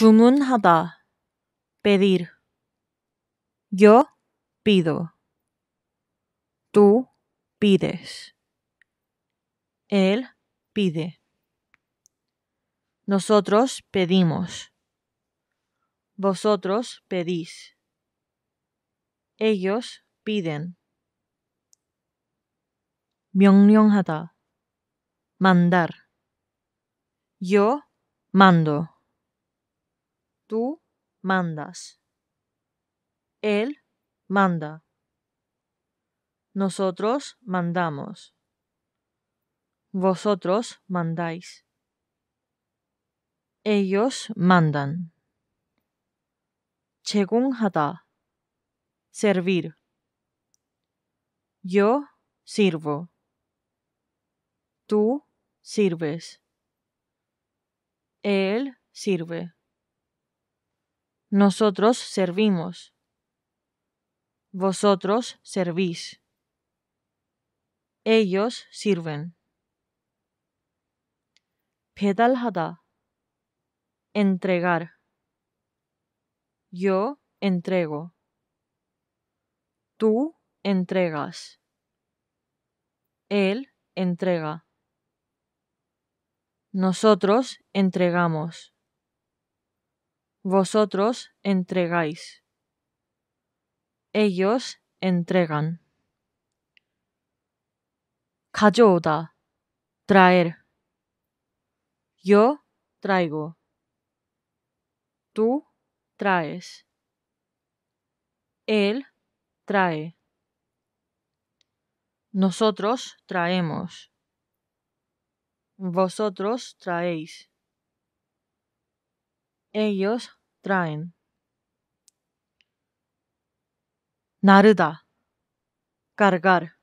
주문하다, pedir. Yo pido. Tú pides. Él pide. Nosotros pedimos. Vosotros pedís. Ellos piden. 명령하다. mandar. Yo mando. Tú mandas. Él manda. Nosotros mandamos. Vosotros mandáis. Ellos mandan. 제공하다. Servir. Yo sirvo. Tú sirves. Él sirve. Nosotros servimos. Vosotros servís. Ellos sirven. Pedalhada. Entregar. Yo entrego. Tú entregas. Él entrega. Nosotros entregamos. Vosotros entregáis. Ellos entregan. 가져오다. Traer. Yo traigo. Tú traes. Él trae. Nosotros traemos. Vosotros traéis. Ellos traen. Naruda. Cargar.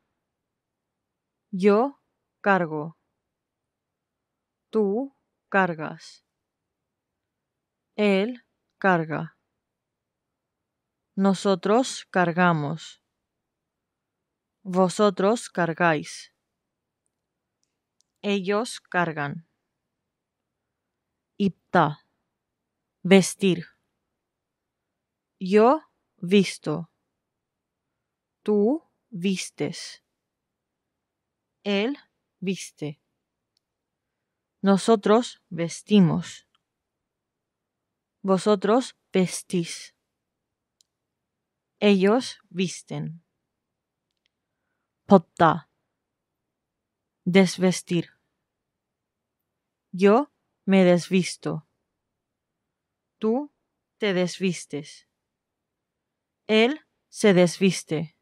Yo cargo. Tú cargas. Él carga. Nosotros cargamos. Vosotros cargáis. Ellos cargan. Ipta. Vestir. Yo visto. Tú vistes. Él viste. Nosotros vestimos. Vosotros vestís. Ellos visten. Potta. Desvestir. Yo me desvisto. Tú te desvistes. Él se desviste.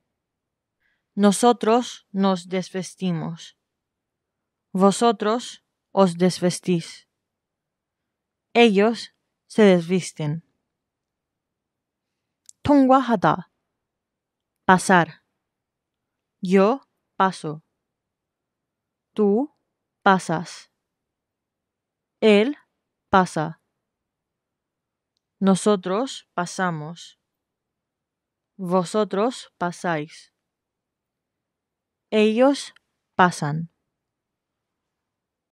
Nosotros nos desvestimos. Vosotros os desvestís. Ellos se desvisten. 통과하다. Pasar. Yo paso. Tú pasas. Él pasa. Nosotros pasamos. Vosotros pasáis. Ellos pasan.